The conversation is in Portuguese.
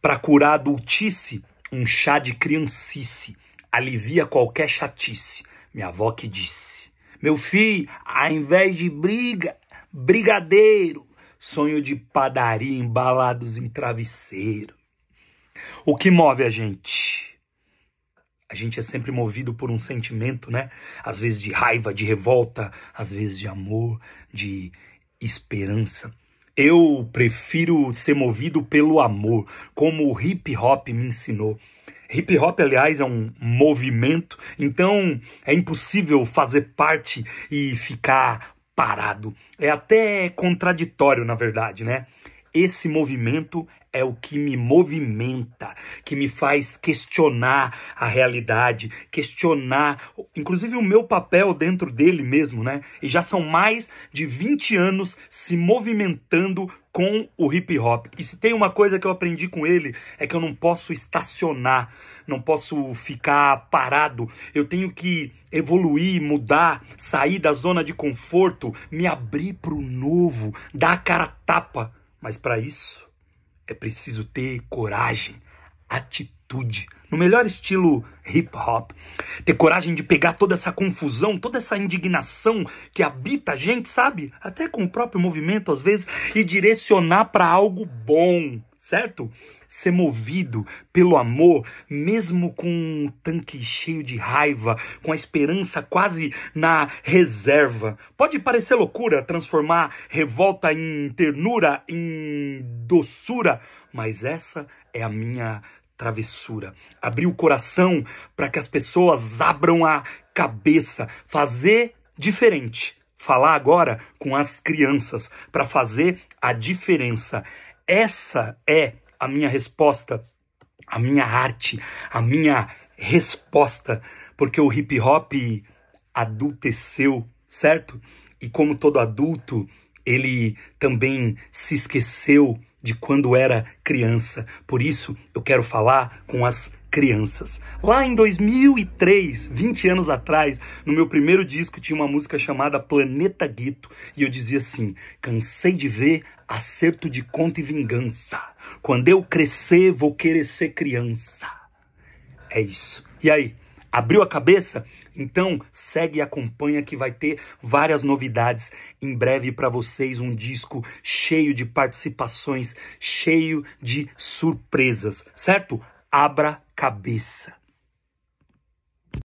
Para curar adultice, um chá de criancice alivia qualquer chatice. Minha avó que disse: Meu filho, ao invés de briga, brigadeiro, sonho de padaria embalados em travesseiro. O que move a gente? A gente é sempre movido por um sentimento, né? Às vezes de raiva, de revolta, às vezes de amor, de esperança. Eu prefiro ser movido pelo amor, como o hip hop me ensinou. Hip hop, aliás, é um movimento, então é impossível fazer parte e ficar parado. É até contraditório, na verdade, né? Esse movimento é o que me movimenta, que me faz questionar a realidade, questionar, inclusive o meu papel dentro dele mesmo, né? E já são mais de 20 anos se movimentando com o hip hop. E se tem uma coisa que eu aprendi com ele é que eu não posso estacionar, não posso ficar parado. Eu tenho que evoluir, mudar, sair da zona de conforto, me abrir para o novo, dar a cara tapa. Mas para isso, é preciso ter coragem, atitude, no melhor estilo hip hop. Ter coragem de pegar toda essa confusão, toda essa indignação que habita a gente, sabe? Até com o próprio movimento às vezes e direcionar para algo bom certo? Ser movido pelo amor, mesmo com um tanque cheio de raiva, com a esperança quase na reserva. Pode parecer loucura transformar revolta em ternura, em doçura, mas essa é a minha travessura. Abrir o coração para que as pessoas abram a cabeça, fazer diferente. Falar agora com as crianças para fazer a diferença. Essa é a minha resposta, a minha arte, a minha resposta, porque o hip hop adulteceu, certo? E como todo adulto, ele também se esqueceu de quando era criança. Por isso, eu quero falar com as crianças. Lá em 2003, 20 anos atrás, no meu primeiro disco tinha uma música chamada Planeta Gueto e eu dizia assim: cansei de ver acerto de conta e vingança. Quando eu crescer, vou querer ser criança. É isso. E aí? Abriu a cabeça? Então segue e acompanha que vai ter várias novidades em breve para vocês, um disco cheio de participações, cheio de surpresas, certo? Abra cabeça.